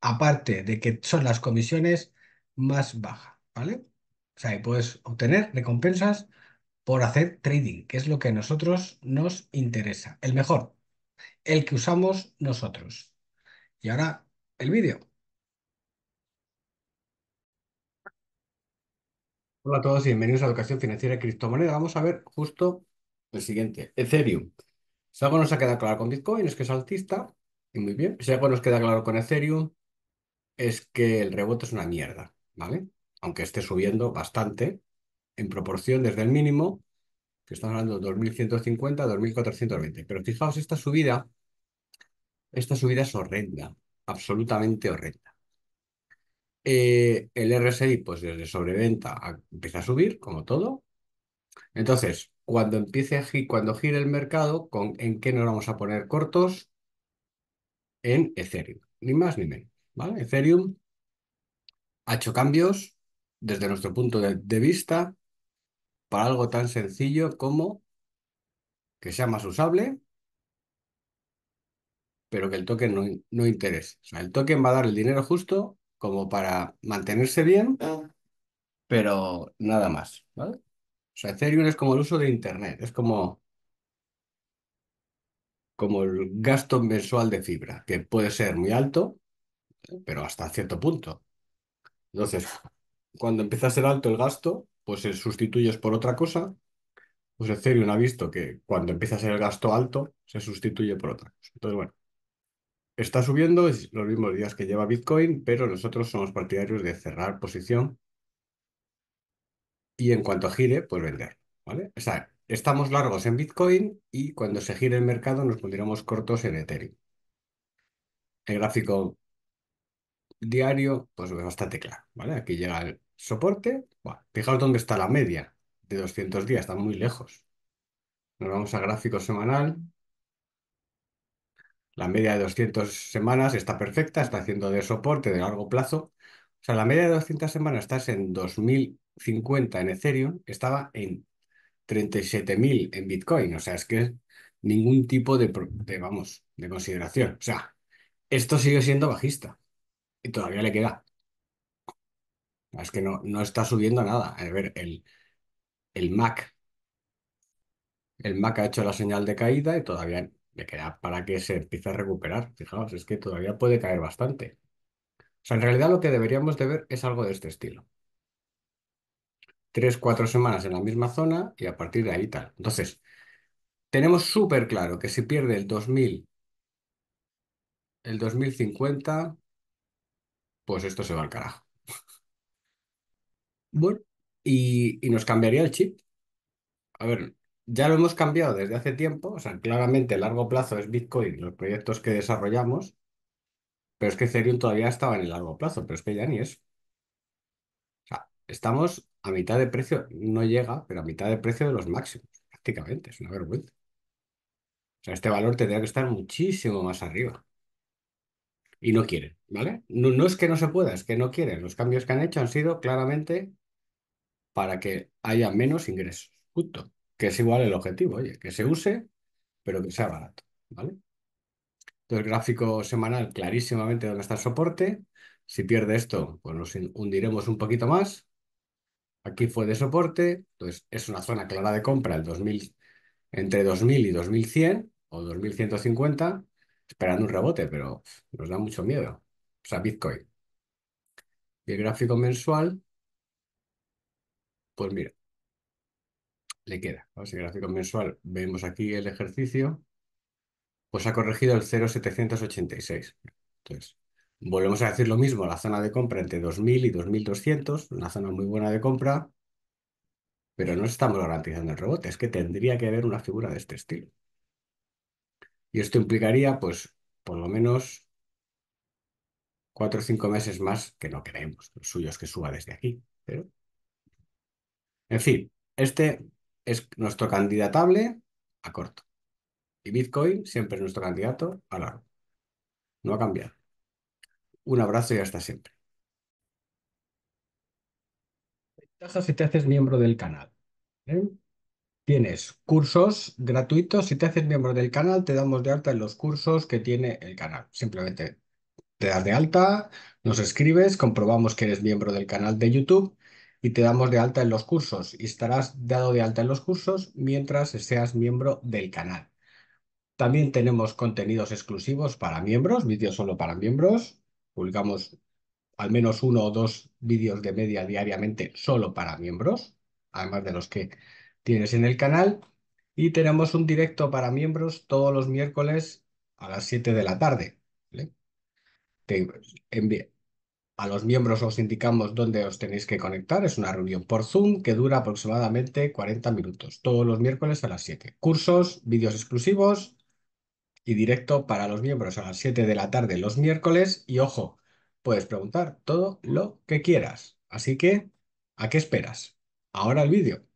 aparte de que son las comisiones más bajas, ¿vale? O sea, puedes obtener recompensas por hacer trading, que es lo que a nosotros nos interesa, el mejor, el que usamos nosotros. Y ahora el vídeo. Hola a todos y bienvenidos a Educación Financiera y Criptomoneda. Vamos a ver justo el siguiente, Ethereum. Si algo nos ha quedado claro con Bitcoin es que es altista, y muy bien. Si algo nos queda claro con Ethereum es que el rebote es una mierda, ¿vale? Aunque esté subiendo bastante en proporción desde el mínimo, que estamos hablando de 2150 a 2420. Pero fijaos, esta subida, esta subida es horrenda, absolutamente horrenda. Eh, el RSI, pues desde sobreventa empieza a subir, como todo. Entonces, cuando empiece a girar cuando gire el mercado, ¿con, ¿en qué nos vamos a poner cortos? En Ethereum, ni más ni menos. Ethereum ha hecho cambios desde nuestro punto de, vista para algo tan sencillo como que sea más usable, pero que el token no, interese. O sea, el token va a dar el dinero justo como para mantenerse bien, pero nada más, ¿vale? O sea, Ethereum es como el uso de Internet, es como, como el gasto mensual de fibra, que puede ser muy alto pero hasta cierto punto. Entonces, cuando empieza a ser alto el gasto, pues se sustituyes por otra cosa. Pues Ethereum ha visto que cuando empieza a ser el gasto alto, se sustituye por otra cosa. Entonces, bueno, está subiendo, es los mismos días que lleva Bitcoin, pero nosotros somos partidarios de cerrar posición y en cuanto gire, pues vender. ¿vale? O sea, estamos largos en Bitcoin y cuando se gire el mercado nos pondremos cortos en Ethereum. El gráfico diario, pues, pues bastante claro, ¿vale? Aquí llega el soporte, fijaos dónde está la media de 200 días, está muy lejos. Nos vamos a gráfico semanal. La media de 200 semanas está perfecta, está haciendo de soporte de largo plazo. O sea, la media de 200 semanas está en 2050 en Ethereum, estaba en 37.000 en Bitcoin. O sea, es que ningún tipo de, vamos, de consideración. O sea, esto sigue siendo bajista. Y todavía le queda. Es que no, no está subiendo nada. A ver, el, Mac. El Mac ha hecho la señal de caída y todavía le queda para que se empiece a recuperar. Fijaos, es que todavía puede caer bastante. O sea, en realidad lo que deberíamos de ver es algo de este estilo. Tres, cuatro semanas en la misma zona y a partir de ahí tal. Entonces, tenemos súper claro que si pierde el 2000, el 2050, pues esto se va al carajo. Bueno, y, nos cambiaría el chip. A ver, ya lo hemos cambiado desde hace tiempo, o sea, claramente el largo plazo es Bitcoin, los proyectos que desarrollamos, pero es que Ethereum todavía estaba en el largo plazo, pero es que ya ni es. O sea, estamos a mitad de precio, no llega, pero a mitad de precio de los máximos, prácticamente, es una vergüenza. O sea, este valor tendría que estar muchísimo más arriba y no quieren, ¿vale? No, es que no se pueda, es que no quieren. Los cambios que han hecho han sido claramente para que haya menos ingresos, justo, que es igual el objetivo, oye, que se use, pero que sea barato, ¿vale? Entonces, gráfico semanal, clarísimamente dónde está el soporte. Si pierde esto, pues nos hundiremos un poquito más. Aquí fue de soporte, entonces es una zona clara de compra el 2000, entre 2000 y 2100 o 2150 esperando un rebote, pero nos da mucho miedo. O sea, Bitcoin. Y el gráfico mensual, pues mira, le queda. ¿no? el gráfico mensual vemos aquí el ejercicio, pues ha corregido el 0,786. Entonces, volvemos a decir lo mismo, la zona de compra entre 2.000 y 2.200, una zona muy buena de compra, pero no estamos garantizando el rebote, es que tendría que haber una figura de este estilo. Y esto implicaría, pues, por lo menos cuatro o cinco meses más que no queremos. Los suyos que suba desde aquí. Pero... En fin, este es nuestro candidatable a corto. Y Bitcoin siempre es nuestro candidato a largo. No ha cambiado. Un abrazo y hasta siempre. Ventajas si te haces miembro del canal. ¿eh? Tienes cursos gratuitos. Si te haces miembro del canal, te damos de alta en los cursos que tiene el canal. Simplemente te das de alta, nos escribes, comprobamos que eres miembro del canal de YouTube y te damos de alta en los cursos. Y estarás dado de alta en los cursos mientras seas miembro del canal. También tenemos contenidos exclusivos para miembros, vídeos solo para miembros. Publicamos al menos uno o dos vídeos de media diariamente solo para miembros, además de los que tienes en el canal y tenemos un directo para miembros todos los miércoles a las 7 de la tarde. A los miembros os indicamos dónde os tenéis que conectar. Es una reunión por Zoom que dura aproximadamente 40 minutos, todos los miércoles a las 7. Cursos, vídeos exclusivos y directo para los miembros a las 7 de la tarde los miércoles. Y ojo, puedes preguntar todo lo que quieras. Así que, ¿a qué esperas? Ahora el vídeo.